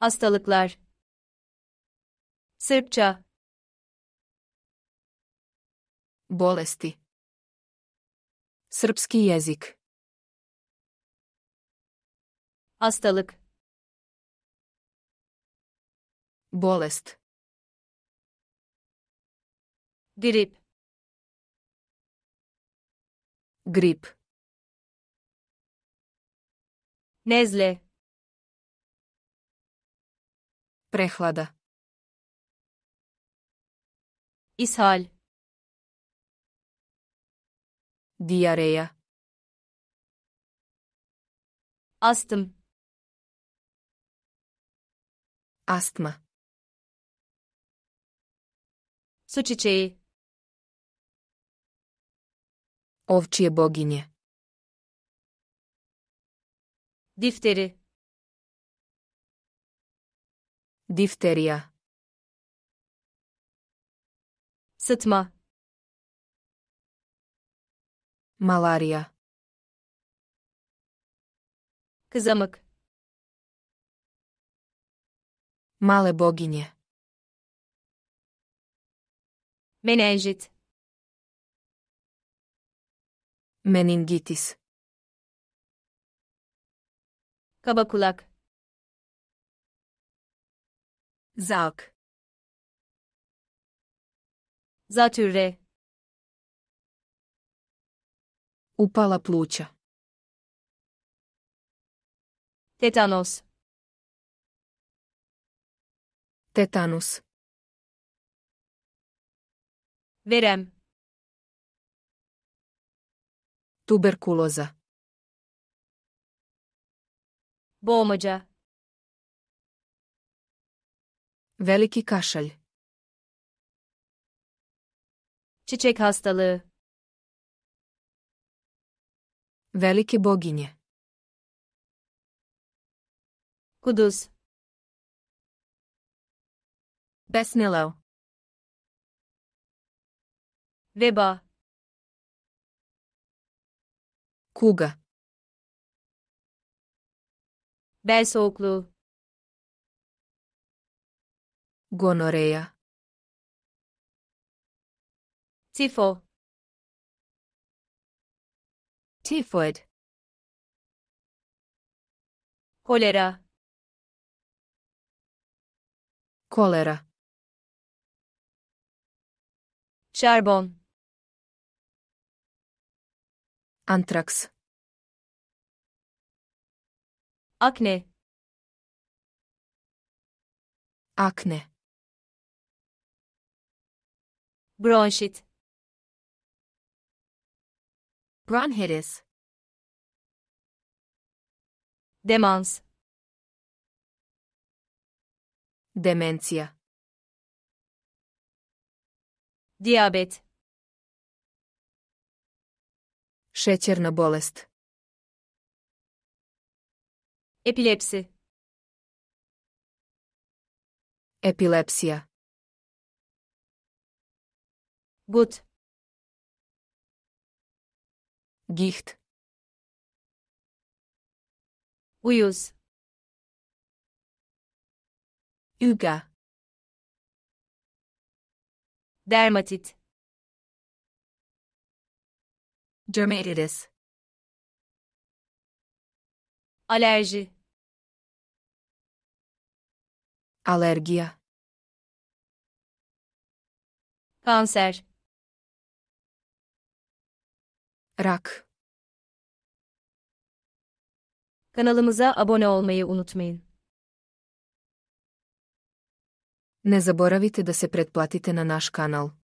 Hastalıklar Sırpça Bolesti Srpski jezik Hastalık Bolest Grip Grip Nezle Прехлада. Ishal. Диарея. Астм. Астма. Su Овчие богиня. Дифтери. Дифтерия. Сътма. Малария. Казамък. Мале богиня. Менежит. Менингитис. Кабакулак. Zak. Zatüre. Upala pluća. Tetanos. Tetanus. Verem. Tuberkuloza. Bomođa. Veliki kašalj. Çiçek hastalığı. Velike boginje. Kuduz. Besnilo. Veba. Kuga. Bel soğukluğu. Gonorrhea, typho, typhoid, cholera, cholera, charbon, anthrax, acne, acne. bronşit bronchitis demans demencija Diyabet. Šećerna bolest. Epilepsi. epilepsia. Gut. Gicht. Uyuz. Üga. Dermatit. Dermatitis. Alerji. Alergia. Kanser. Rak. Kanalımıza abone olmayı unutmayın. Не заборавите да се предплатите на наш канал.